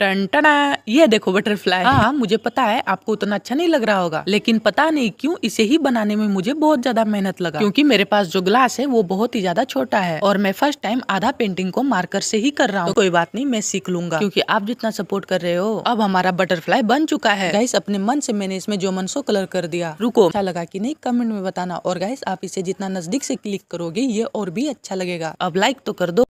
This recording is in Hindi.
टन टना ये देखो बटरफ्लाई हाँ, हाँ मुझे पता है आपको उतना अच्छा नहीं लग रहा होगा लेकिन पता नहीं क्यों इसे ही बनाने में मुझे बहुत ज्यादा मेहनत लगा क्योंकि मेरे पास जो ग्लास है वो बहुत ही ज्यादा छोटा है और मैं फर्स्ट टाइम आधा पेंटिंग को मार्कर से ही कर रहा हूँ तो कोई बात नहीं मैं सीख लूंगा क्यूँकी आप जितना सपोर्ट कर रहे हो अब हमारा बटरफ्लाई बन चुका है गाइस अपने मन से मैंने इसमें जो मन सो कलर कर दिया रुको अच्छा लगा की नहीं कमेंट में बताना और गाइस आप इसे जितना नजदीक से क्लिक करोगे ये और भी अच्छा लगेगा अब लाइक तो कर दो